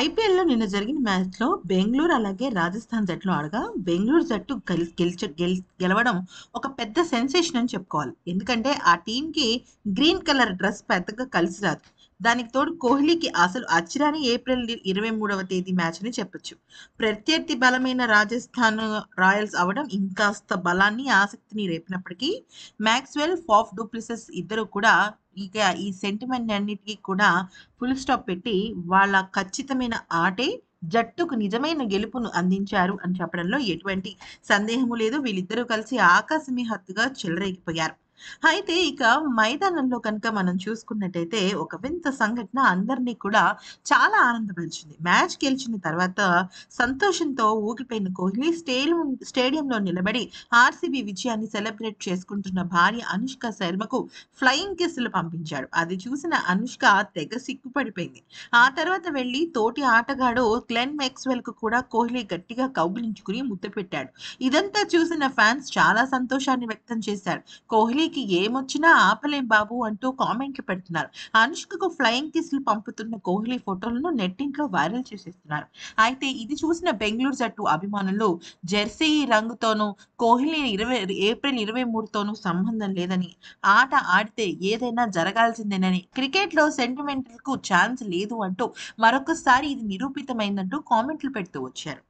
ఐపీఎల్లో నిన్న జరిగిన మ్యాచ్లో బెంగళూరు అలాగే రాజస్థాన్ జట్లు ఆడగా బెంగళూరు జట్టు గెలిచ గెలవడం ఒక పెద్ద సెన్సేషన్ అని చెప్పుకోవాలి ఎందుకంటే ఆ టీంకి గ్రీన్ కలర్ డ్రెస్ పెద్దగా కలిసి రాదు దానికి తోడు కోహ్లీకి అసలు అచ్చిరాని ఏప్రిల్ ఇరవై మూడవ తేదీ మ్యాచ్ అని చెప్పొచ్చు ప్రత్యర్థి బలమైన రాజస్థాన్ రాయల్స్ అవడం ఇంకాస్త బలాన్ని ఆసక్తిని రేపినప్పటికీ మ్యాక్స్వెల్ ఫాఫ్ డూప్లిసెస్ ఇద్దరు కూడా ఇక ఈ సెంటిమెంట్ అన్నిటికీ కూడా ఫుల్ స్టాప్ పెట్టి వాళ్ళ ఖచ్చితమైన ఆటే జట్టుకు నిజమైన గెలుపును అందించారు అని చెప్పడంలో ఎటువంటి సందేహము లేదు వీళ్ళిద్దరూ కలిసి ఆకాశమే హత్తుగా చెలరేగిపోయారు అయితే ఇక మైదానంలో కనుక మనం చూసుకున్నట్టయితే ఒక వింత సంఘటన అందరినీ కూడా చాలా ఆనందపరిచింది మ్యాచ్ గెలిచిన తర్వాత సంతోషంతో ఊగిపోయిన కోహ్లీ స్టేడియం స్టేడియంలో నిలబడి ఆర్సీబీ విజయాన్ని సెలబ్రేట్ చేసుకుంటున్న భార్య అనుష్క శర్మకు ఫ్లయింగ్ కిస్సులు పంపించాడు అది చూసిన అనుష్క తెగ సిగ్గుపడిపోయింది ఆ తర్వాత వెళ్ళి తోటి ఆటగాడు క్లెన్ మెక్స్వెల్ కు కూడా కోహ్లీ గట్టిగా కౌగిలించుకుని ముద్దు పెట్టాడు ఇదంతా చూసిన ఫ్యాన్స్ చాలా సంతోషాన్ని వ్యక్తం చేశారు కోహ్లీ ఢిల్లీకి ఏమొచ్చినా ఆపలేం బాబు అంటూ కామెంట్లు పెడుతున్నారు అనుష్కకు ఫ్లయింగ్ కిస్లు పంపుతున్న కోహ్లీ ఫోటోలను నెట్టింట్లో వైరల్ చేసేస్తున్నారు అయితే ఇది చూసిన బెంగళూరు జట్టు అభిమానులు జెర్సీ రంగుతోనూ కోహ్లీ ఇరవై ఏప్రిల్ ఇరవై మూడుతోనూ సంబంధం లేదని ఆట ఆడితే ఏదైనా జరగాల్సిందేనని క్రికెట్ లో సెంటిమెంట్ కు ఛాన్స్ లేదు అంటూ మరొకసారి ఇది నిరూపితమైందంటూ కామెంట్లు పెడుతూ వచ్చారు